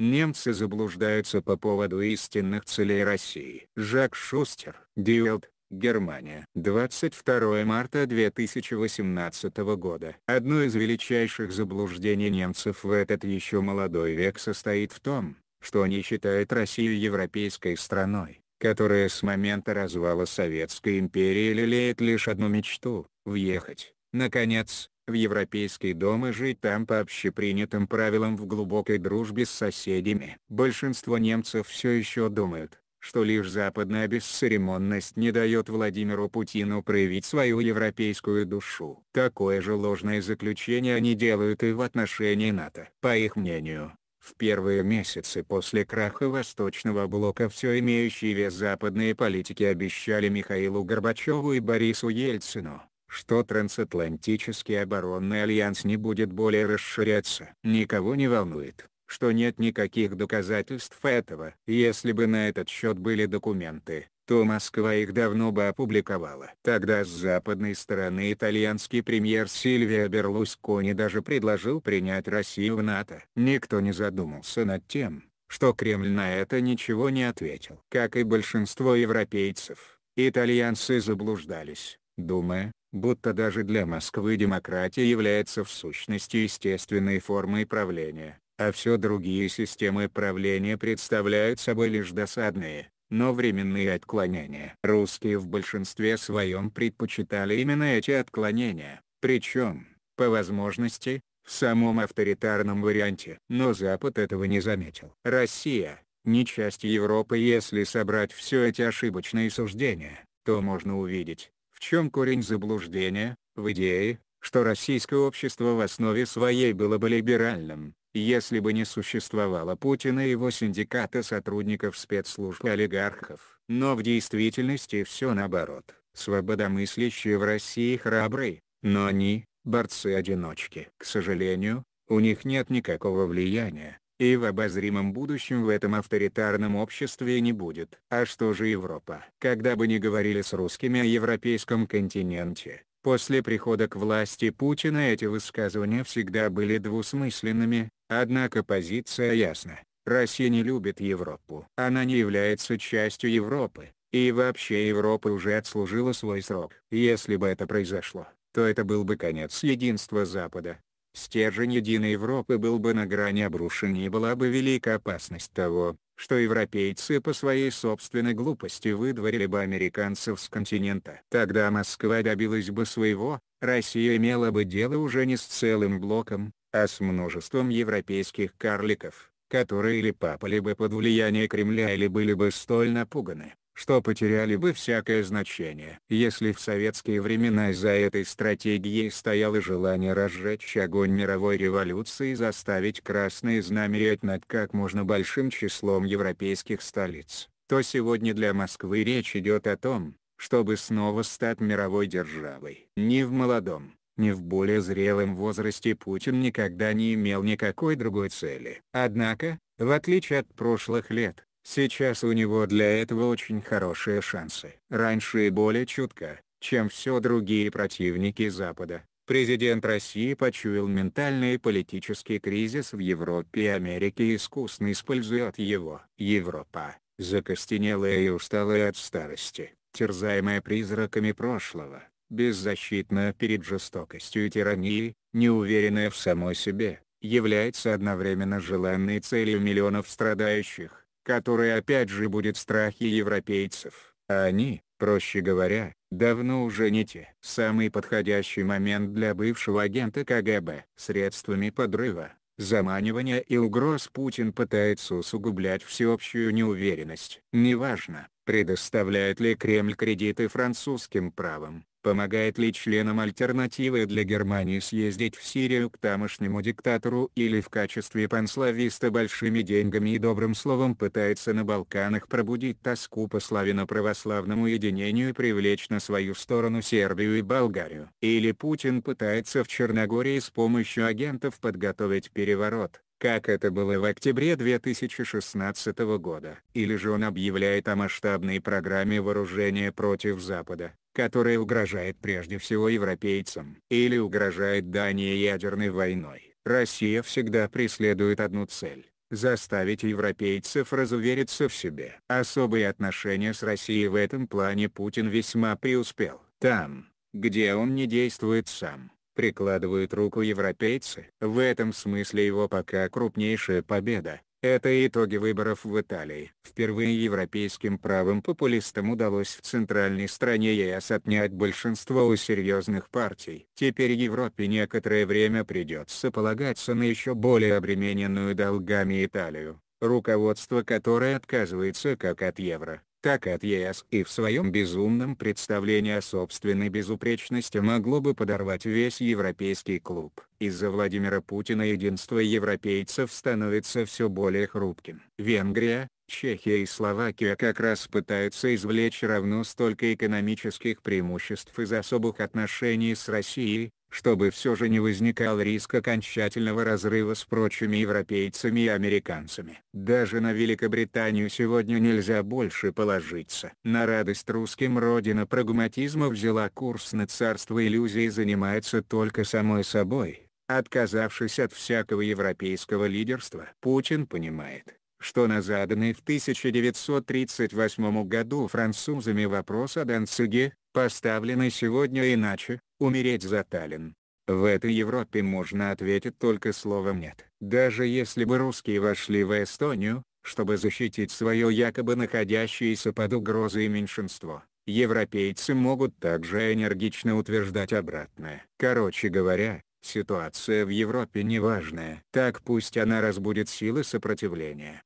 Немцы заблуждаются по поводу истинных целей России. Жак Шустер, Дилд, Германия. 22 марта 2018 года. Одно из величайших заблуждений немцев в этот еще молодой век состоит в том, что они считают Россию европейской страной, которая с момента развала Советской империи лелеет лишь одну мечту – въехать, наконец, в европейские дома жить там по общепринятым правилам в глубокой дружбе с соседями. Большинство немцев все еще думают, что лишь западная бесцеремонность не дает Владимиру Путину проявить свою европейскую душу. Такое же ложное заключение они делают и в отношении НАТО. По их мнению, в первые месяцы после краха Восточного Блока все имеющие вес западные политики обещали Михаилу Горбачеву и Борису Ельцину, что Трансатлантический оборонный альянс не будет более расширяться. Никого не волнует, что нет никаких доказательств этого. Если бы на этот счет были документы, то Москва их давно бы опубликовала. Тогда с западной стороны итальянский премьер Сильвия Берлускони даже предложил принять Россию в НАТО. Никто не задумался над тем, что Кремль на это ничего не ответил. Как и большинство европейцев, итальянцы заблуждались, думая, будто даже для Москвы демократия является в сущности естественной формой правления, а все другие системы правления представляют собой лишь досадные, но временные отклонения. Русские в большинстве своем предпочитали именно эти отклонения, причем, по возможности, в самом авторитарном варианте. Но Запад этого не заметил. Россия, не часть Европы если собрать все эти ошибочные суждения, то можно увидеть, в чем корень заблуждения? В идее, что российское общество в основе своей было бы либеральным, если бы не существовало Путина и его синдиката сотрудников спецслужб и олигархов. Но в действительности все наоборот. Свободомыслящие в России храбрые, но они – борцы-одиночки. К сожалению, у них нет никакого влияния, и в обозримом будущем в этом авторитарном обществе не будет. А что же Европа? Когда бы ни говорили с русскими о европейском континенте, после прихода к власти Путина эти высказывания всегда были двусмысленными, однако позиция ясна. Россия не любит Европу. Она не является частью Европы, и вообще Европа уже отслужила свой срок. Если бы это произошло, то это был бы конец единства Запада. Стержень единой Европы был бы на грани обрушения и была бы велика опасность того, что европейцы по своей собственной глупости выдворили бы американцев с континента. Тогда Москва добилась бы своего, Россия имела бы дело уже не с целым блоком, а с множеством европейских карликов, которые или папали бы под влияние Кремля или были бы столь напуганы, что потеряли бы всякое значение. Если в советские времена за этой стратегией стояло желание разжечь огонь мировой революции и заставить красные знаменять над как можно большим числом европейских столиц, то сегодня для Москвы речь идет о том, чтобы снова стать мировой державой. Ни в молодом, ни в более зрелом возрасте Путин никогда не имел никакой другой цели. Однако, в отличие от прошлых лет, Сейчас у него для этого очень хорошие шансы. Раньше и более чутко, чем все другие противники Запада, президент России почуял ментальный и политический кризис в Европе и Америке и искусно использует его. Европа, закостенелая и усталая от старости, терзаемая призраками прошлого, беззащитная перед жестокостью и тиранией, неуверенная в самой себе, является одновременно желанной целью миллионов страдающих, который опять же будет в страхе европейцев. А они, проще говоря, давно уже не те. Самый подходящий момент для бывшего агента КГБ. Средствами подрыва, заманивания и угроз Путин пытается усугублять всеобщую неуверенность. Неважно, предоставляет ли Кремль кредиты французским правам, Помогает ли членам альтернативы для Германии съездить в Сирию к тамошнему диктатору или в качестве панслависта большими деньгами и добрым словом пытается на Балканах пробудить тоску по славяно-православному единению и привлечь на свою сторону Сербию и Болгарию? Или Путин пытается в Черногории с помощью агентов подготовить переворот? как это было в октябре 2016 года. Или же он объявляет о масштабной программе вооружения против Запада которая угрожает прежде всего европейцам, или угрожает Дании ядерной войной. Россия всегда преследует одну цель – заставить европейцев разувериться в себе. Особые отношения с Россией в этом плане Путин весьма преуспел. Там, где он не действует сам, прикладывают руку европейцы. В этом смысле его пока крупнейшая победа, это итоги выборов в Италии. Впервые европейским правым популистам удалось в центральной стране ЕС отнять большинство у серьезных партий. Теперь Европе некоторое время придется полагаться на еще более обремененную долгами Италию, руководство которой отказывается как от евро, так и от ЕС и в своем безумном представлении о собственной безупречности могло бы подорвать весь европейский клуб. Из-за Владимира Путина единство европейцев становится все более хрупким. Венгрия, Чехия и Словакия как раз пытаются извлечь равно столько экономических преимуществ из особых отношений с Россией, чтобы все же не возникал риск окончательного разрыва с прочими европейцами и американцами. Даже на Великобританию сегодня нельзя больше положиться. На радость русским родина прагматизма взяла курс на царство иллюзий и занимается только самой собой, отказавшись от всякого европейского лидерства. Путин понимает, что на заданный в 1938 году французами вопрос о Данциге, поставлены сегодня иначе, умереть за Таллин. В этой Европе можно ответить только словом «нет». Даже если бы русские вошли в Эстонию, чтобы защитить свое якобы находящееся под угрозой меньшинство, европейцы могут также энергично утверждать обратное. Короче говоря, ситуация в Европе неважная. Так пусть она разбудит силы сопротивления.